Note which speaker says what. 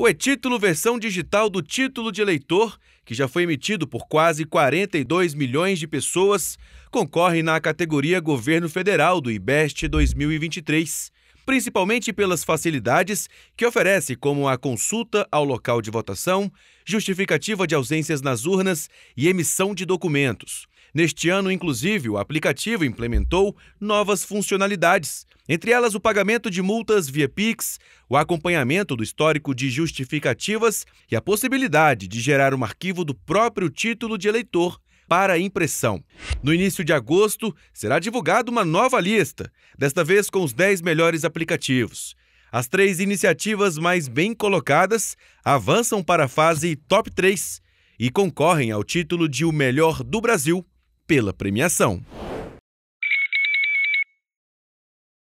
Speaker 1: O e-título versão digital do título de eleitor, que já foi emitido por quase 42 milhões de pessoas, concorre na categoria Governo Federal do IBEST 2023 principalmente pelas facilidades que oferece, como a consulta ao local de votação, justificativa de ausências nas urnas e emissão de documentos. Neste ano, inclusive, o aplicativo implementou novas funcionalidades, entre elas o pagamento de multas via Pix, o acompanhamento do histórico de justificativas e a possibilidade de gerar um arquivo do próprio título de eleitor para impressão. No início de agosto, será divulgada uma nova lista, desta vez com os 10 melhores aplicativos. As três iniciativas mais bem colocadas avançam para a fase top 3 e concorrem ao título de o melhor do Brasil pela premiação.